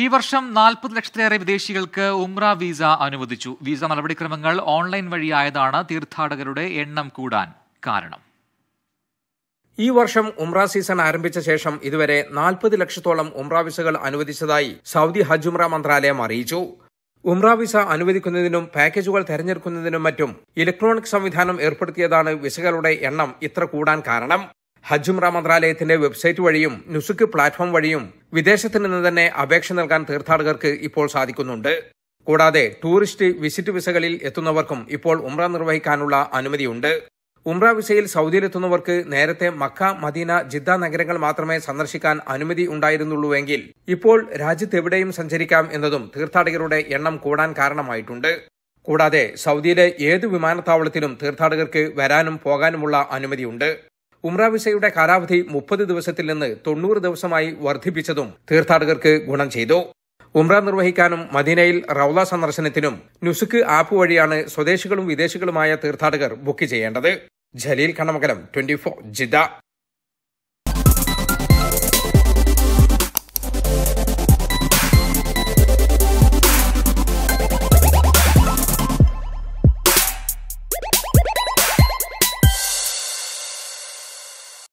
ഈ വർഷം നാൽപ്പത് ലക്ഷത്തിലേറെ വിദേശികൾക്ക് ഉംറ വിസ അനുവദിച്ചു വിസ നടപടിക്രമങ്ങൾ ഓൺലൈൻ വഴിയായതാണ് തീർത്ഥാടകരുടെ എണ്ണം കൂടാൻ കാരണം ഈ വർഷം ഉംറ സീസൺ ആരംഭിച്ച ശേഷം ഇതുവരെ നാൽപ്പത് ലക്ഷത്തോളം ഉംറ വിസകൾ അനുവദിച്ചതായി സൗദി ഹജ് ഉംറ മന്ത്രാലയം അറിയിച്ചു ഉംറ വിസ അനുവദിക്കുന്നതിനും പാക്കേജുകൾ തെരഞ്ഞെടുക്കുന്നതിനും മറ്റും ഇലക്ട്രോണിക് സംവിധാനം ഏർപ്പെടുത്തിയതാണ് വിസകളുടെ എണ്ണം ഇത്ര കൂടാൻ കാരണം ഹജ്ജുംറ മന്ത്രാലയത്തിന്റെ വെബ്സൈറ്റ് വഴിയും നുസുക്ക് പ്ലാറ്റ്ഫോം വഴിയും വിദേശത്ത് നിന്ന് തന്നെ അപേക്ഷ നൽകാൻ തീർത്ഥാടകർക്ക് ഇപ്പോൾ സാധിക്കുന്നുണ്ട് കൂടാതെ ടൂറിസ്റ്റ് വിസിറ്റ് വിസകളിൽ എത്തുന്നവർക്കും ഇപ്പോൾ ഉംറ നിർവഹിക്കാനുള്ള അനുമതിയുണ്ട് ഉംറ വിസയിൽ സൌദിയിലെത്തുന്നവർക്ക് നേരത്തെ മക്ക മദീന ജിദ്ദ നഗരങ്ങൾ മാത്രമേ സന്ദർശിക്കാൻ അനുമതി ഉണ്ടായിരുന്നുള്ളൂവെങ്കിൽ ഇപ്പോൾ രാജ്യത്തെവിടെയും സഞ്ചരിക്കാം എന്നതും തീർത്ഥാടകരുടെ എണ്ണം കൂടാൻ കാരണമായിട്ടുണ്ട് കൂടാതെ സൗദിയിലെ ഏത് വിമാനത്താവളത്തിലും തീർത്ഥാടകർക്ക് വരാനും പോകാനുമുള്ള അനുമതിയുണ്ട് ഉംറ വിസയുടെ കാലാവധി മുപ്പത് ദിവസത്തിൽ നിന്ന് തൊണ്ണൂറ് ദിവസമായി വർദ്ധിപ്പിച്ചതും തീർത്ഥാടകർക്ക് ഗുണം ചെയ്തു ഉംറ നിർവഹിക്കാനും മദീനയിൽ റൌല സന്ദർശനത്തിനും നുസുക്ക് ആപ്പ് വഴിയാണ് സ്വദേശികളും വിദേശികളുമായ തീർത്ഥാടകർ ബുക്ക് ചെയ്യേണ്ടത് ജലീൽ കണ്ണമകലം ട്വന്റി ജിദ്ദ